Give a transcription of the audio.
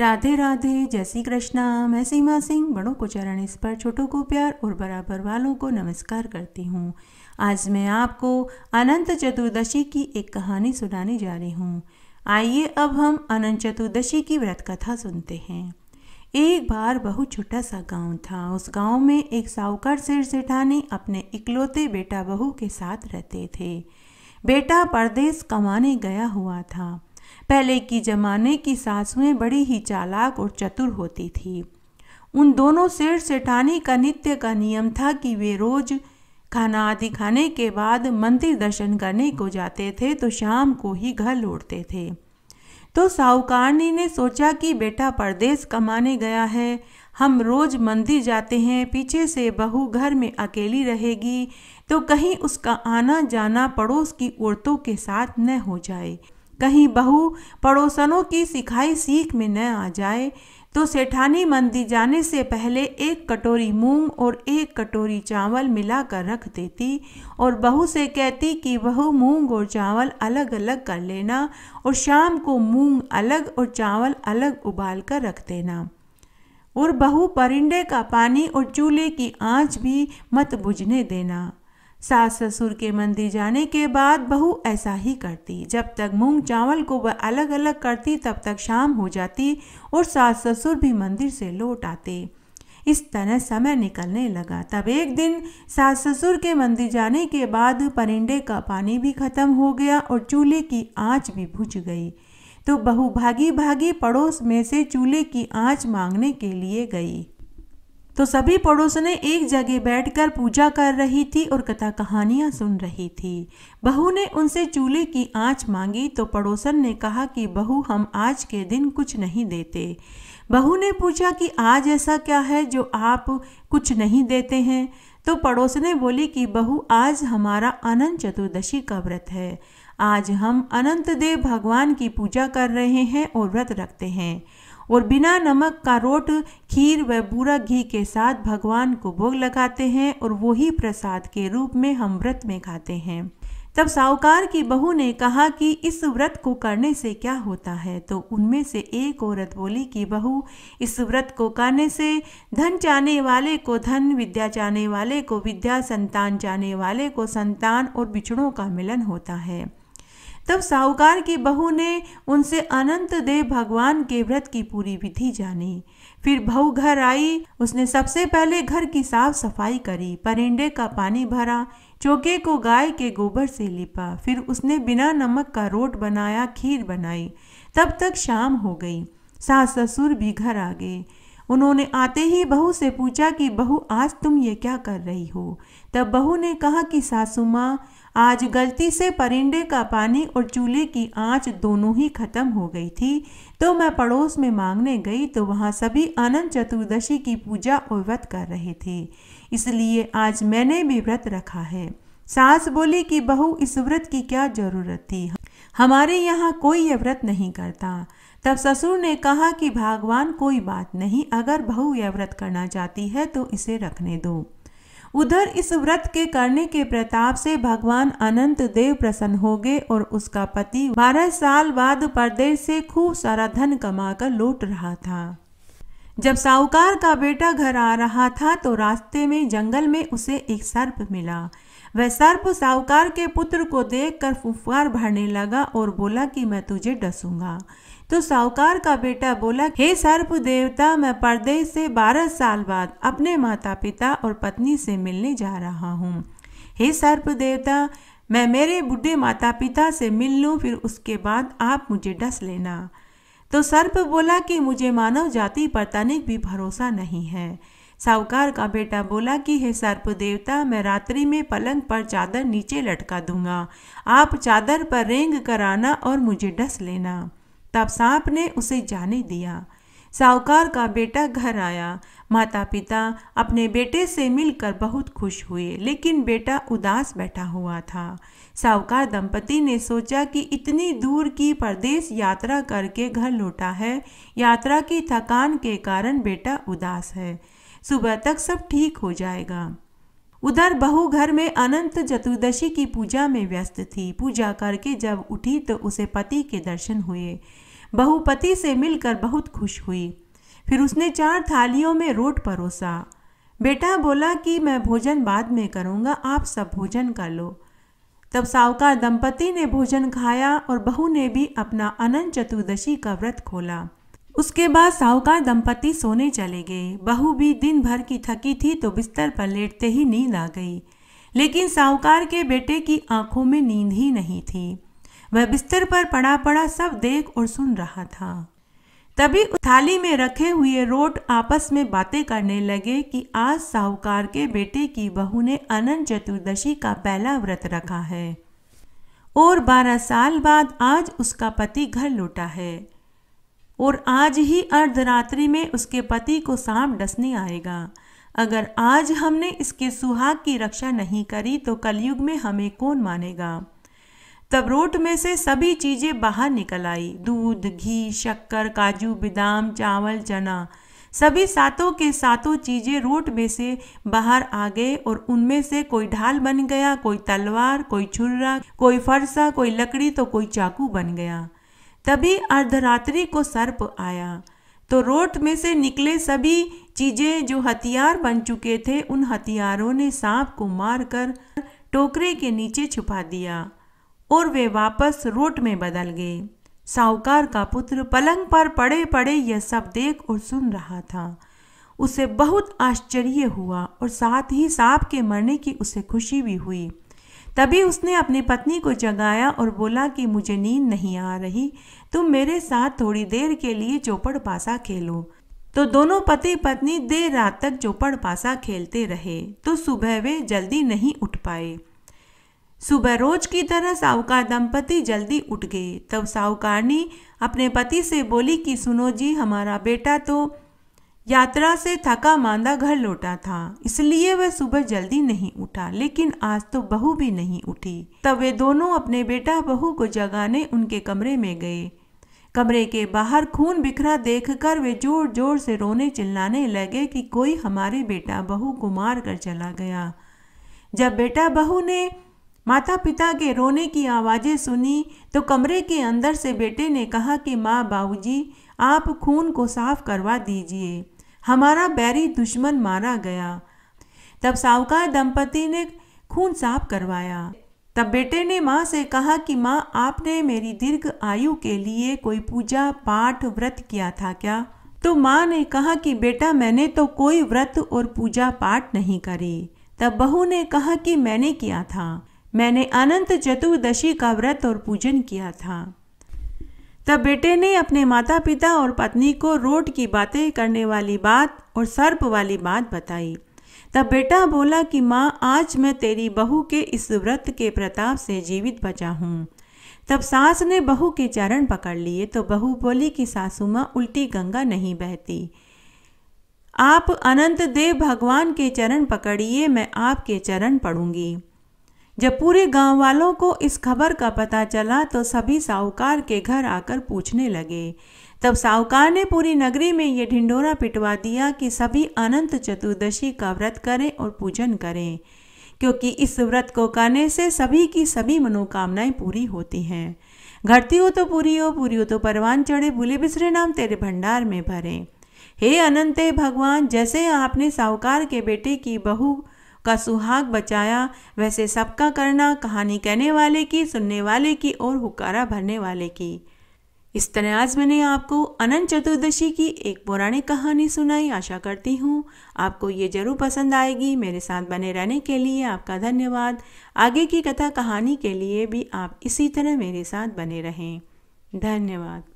राधे राधे जय श्री कृष्णा मैं सीमा सिंह बड़ों को चरण इस पर छोटों को प्यार और बराबर वालों को नमस्कार करती हूँ आज मैं आपको अनंत चतुर्दशी की एक कहानी सुनाने जा रही हूँ आइए अब हम अनंत चतुर्दशी की व्रत कथा सुनते हैं एक बार बहुत छोटा सा गांव था उस गांव में एक साहूकार सिर सेठानी अपने इकलौते बेटा बहू के साथ रहते थे बेटा परदेश कमाने गया हुआ था पहले की ज़माने की सासुएं बड़ी ही चालाक और चतुर होती थी उन दोनों सेठ सेठानी का नित्य का नियम था कि वे रोज़ खाना आदि खाने के बाद मंदिर दर्शन करने को जाते थे तो शाम को ही घर लौटते थे तो साहूकारनी ने सोचा कि बेटा परदेश कमाने गया है हम रोज़ मंदिर जाते हैं पीछे से बहू घर में अकेली रहेगी तो कहीं उसका आना जाना पड़ोस की औरतों के साथ न हो जाए कहीं बहू पड़ोसनों की सिखाई सीख में न आ जाए तो सेठानी मंदी जाने से पहले एक कटोरी मूंग और एक कटोरी चावल मिलाकर रख देती और बहू से कहती कि बहू मूंग और चावल अलग अलग कर लेना और शाम को मूंग अलग और चावल अलग उबाल कर रख देना और बहू परिंडे का पानी और चूल्हे की आंच भी मत बुझने देना सास ससुर के मंदिर जाने के बाद बहू ऐसा ही करती जब तक मूंग चावल को वह अलग अलग करती तब तक शाम हो जाती और सास ससुर भी मंदिर से लौट आते इस तरह समय निकलने लगा तब एक दिन सास ससुर के मंदिर जाने के बाद परिंडे का पानी भी खत्म हो गया और चूल्हे की आँच भी बुझ गई तो बहू भागी भागी पड़ोस में से चूल्हे की आँच मांगने के लिए गई तो सभी पड़ोसने एक जगह बैठकर पूजा कर रही थी और कथा कहानियाँ सुन रही थी बहू ने उनसे चूल्हे की आँच मांगी तो पड़ोसन ने कहा कि बहू हम आज के दिन कुछ नहीं देते बहू ने पूछा कि आज ऐसा क्या है जो आप कुछ नहीं देते हैं तो पड़ोसने बोली कि बहू आज हमारा अनंत चतुर्दशी का व्रत है आज हम अनंत देव भगवान की पूजा कर रहे हैं और व्रत रखते हैं और बिना नमक का रोट खीर व बूरा घी के साथ भगवान को भोग लगाते हैं और वही प्रसाद के रूप में हम व्रत में खाते हैं तब साहूकार की बहू ने कहा कि इस व्रत को करने से क्या होता है तो उनमें से एक औरत बोली कि बहू इस व्रत को करने से धन चाहने वाले को धन विद्या चाहने वाले को विद्या संतान चाहने वाले को संतान और बिछड़ों का मिलन होता है तब साहूकार की बहू ने उनसे अनंत देव भगवान के व्रत की पूरी विधि जानी फिर बहू घर आई उसने सबसे पहले घर की साफ सफाई करी परिंडे का पानी भरा चौके को गाय के गोबर से लिपा फिर उसने बिना नमक का रोट बनाया खीर बनाई तब तक शाम हो गई सास ससुर भी घर आ गए उन्होंने आते ही बहू से पूछा कि बहू आज तुम ये क्या कर रही हो तब बहू ने कहा कि सासू माँ आज गलती से परिंडे का पानी और चूल्हे की आंच दोनों ही खत्म हो गई थी तो मैं पड़ोस में मांगने गई तो वहाँ सभी अनंत चतुर्दशी की पूजा और व्रत कर रहे थे इसलिए आज मैंने भी व्रत रखा है सास बोली कि बहू इस व्रत की क्या जरूरत थी हमारे यहाँ कोई यह व्रत नहीं करता तब ससुर ने कहा कि भगवान कोई बात नहीं अगर बहू यह व्रत करना चाहती है तो इसे रखने दो उधर इस व्रत के करने के प्रताप से भगवान अनंत देव प्रसन्न हो गए और उसका पति बारह साल बाद परदेश से खूब सारा धन कमाकर लौट रहा था जब साहूकार का बेटा घर आ रहा था तो रास्ते में जंगल में उसे एक सर्प मिला वह सर्प साहूकार के पुत्र को देखकर फुफकार भरने लगा और बोला कि मैं तुझे डसूंगा तो साहूकार का बेटा बोला हे सर्प देवता मैं परदेश से बारह साल बाद अपने माता पिता और पत्नी से मिलने जा रहा हूँ हे सर्प देवता मैं मेरे बूढ़े माता पिता से मिल लूँ फिर उसके बाद आप मुझे डस लेना तो सर्प बोला कि मुझे मानव जाति पर तनिक भी भरोसा नहीं है साहूकार का बेटा बोला कि हे सर्प देवता मैं रात्रि में पलंग पर चादर नीचे लटका दूंगा आप चादर पर रेंग कर आना और मुझे डस लेना तब सांप ने उसे जाने दिया साहूकार का बेटा घर आया माता पिता अपने बेटे से मिलकर बहुत खुश हुए लेकिन बेटा उदास बैठा हुआ था साहूकार दंपति ने सोचा कि इतनी दूर की परदेश यात्रा करके घर लौटा है यात्रा की थकान के कारण बेटा उदास है सुबह तक सब ठीक हो जाएगा उधर बहू घर में अनंत चतुर्दशी की पूजा में व्यस्त थी पूजा करके जब उठी तो उसे पति के दर्शन हुए बहू पति से मिलकर बहुत खुश हुई फिर उसने चार थालियों में रोट परोसा बेटा बोला कि मैं भोजन बाद में करूँगा आप सब भोजन कर लो तब सावकार दंपति ने भोजन खाया और बहू ने भी अपना अनंत चतुर्दशी का व्रत खोला उसके बाद साहूकार दंपति सोने चले गए बहू भी दिन भर की थकी थी तो बिस्तर पर लेटते ही नींद आ गई लेकिन साहूकार के बेटे की आंखों में नींद ही नहीं थी वह बिस्तर पर पड़ा पड़ा सब देख और सुन रहा था तभी थाली में रखे हुए रोट आपस में बातें करने लगे कि आज साहूकार के बेटे की बहू ने अनंत चतुर्दशी का पहला व्रत रखा है और बारह साल बाद आज उसका पति घर लौटा है और आज ही अर्धरात्रि में उसके पति को सांप डसने आएगा अगर आज हमने इसके सुहाग की रक्षा नहीं करी तो कलयुग में हमें कौन मानेगा तब रोट में से सभी चीज़ें बाहर निकल आई दूध घी शक्कर काजू बादाम चावल चना सभी सातों के सातों चीज़ें रोट में से बाहर आ गए और उनमें से कोई ढाल बन गया कोई तलवार कोई छुर्रा कोई फरसा कोई लकड़ी तो कोई चाकू बन गया तभी अर्धरात्रि को सर्प आया तो रोट में से निकले सभी चीज़ें जो हथियार बन चुके थे उन हथियारों ने सांप को मारकर टोकरे के नीचे छुपा दिया और वे वापस रोट में बदल गए साहूकार का पुत्र पलंग पर पड़े पड़े यह सब देख और सुन रहा था उसे बहुत आश्चर्य हुआ और साथ ही सांप के मरने की उसे खुशी भी हुई तभी उसने अपनी पत्नी को जगाया और बोला कि मुझे नींद नहीं आ रही तुम मेरे साथ थोड़ी देर के लिए चौपड़ पासा खेलो तो दोनों पति पत्नी देर रात तक चौपड़ पासा खेलते रहे तो सुबह वे जल्दी नहीं उठ पाए सुबह रोज की तरह साहूकार दंपति जल्दी उठ गए तब साहूकारनी अपने पति से बोली कि सुनो जी हमारा बेटा तो यात्रा से थका मांदा घर लौटा था इसलिए वह सुबह जल्दी नहीं उठा लेकिन आज तो बहू भी नहीं उठी तब वे दोनों अपने बेटा बहू को जगाने उनके कमरे में गए कमरे के बाहर खून बिखरा देखकर वे जोर जोर से रोने चिल्लाने लगे कि कोई हमारे बेटा बहू को मार कर चला गया जब बेटा बहू ने माता पिता के रोने की आवाज़ें सुनी तो कमरे के अंदर से बेटे ने कहा कि माँ बाबूजी आप खून को साफ करवा दीजिए हमारा बैरी दुश्मन मारा गया तब साहूकार दंपति ने खून साफ करवाया तब बेटे ने माँ से कहा कि माँ आपने मेरी दीर्घ आयु के लिए कोई पूजा पाठ व्रत किया था क्या तो माँ ने कहा कि बेटा मैंने तो कोई व्रत और पूजा पाठ नहीं करी तब बहू ने कहा कि मैंने किया था मैंने अनंत चतुर्दशी का व्रत और पूजन किया था तब बेटे ने अपने माता पिता और पत्नी को रोड की बातें करने वाली बात और सर्प वाली बात बताई तब बेटा बोला कि माँ आज मैं तेरी बहू के इस व्रत के प्रताप से जीवित बचा हूँ तब सास ने बहू के चरण पकड़ लिए तो बहू बोली कि सासू माँ उल्टी गंगा नहीं बहती आप अनंत देव भगवान के चरण पकड़िए मैं आपके चरण पढ़ूंगी जब पूरे गांव वालों को इस खबर का पता चला तो सभी साहूकार के घर आकर पूछने लगे तब साहूकार ने पूरी नगरी में ये ढिंडोरा पिटवा दिया कि सभी अनंत चतुर्दशी का व्रत करें और पूजन करें क्योंकि इस व्रत को करने से सभी की सभी मनोकामनाएं पूरी होती हैं घटती हो तो पूरी हो पूरी हो तो परवान चढ़े भूले बिसरे नाम तेरे भंडार में भरें हे अनंत भगवान जैसे आपने साहूकार के बेटे की बहू का सुहाग बचाया वैसे सबका करना कहानी कहने वाले की सुनने वाले की और हुकारा भरने वाले की इस तरह आज मैंने आपको अनंत चतुर्दशी की एक पुरानी कहानी सुनाई आशा करती हूँ आपको ये जरूर पसंद आएगी मेरे साथ बने रहने के लिए आपका धन्यवाद आगे की कथा कहानी के लिए भी आप इसी तरह मेरे साथ बने रहें धन्यवाद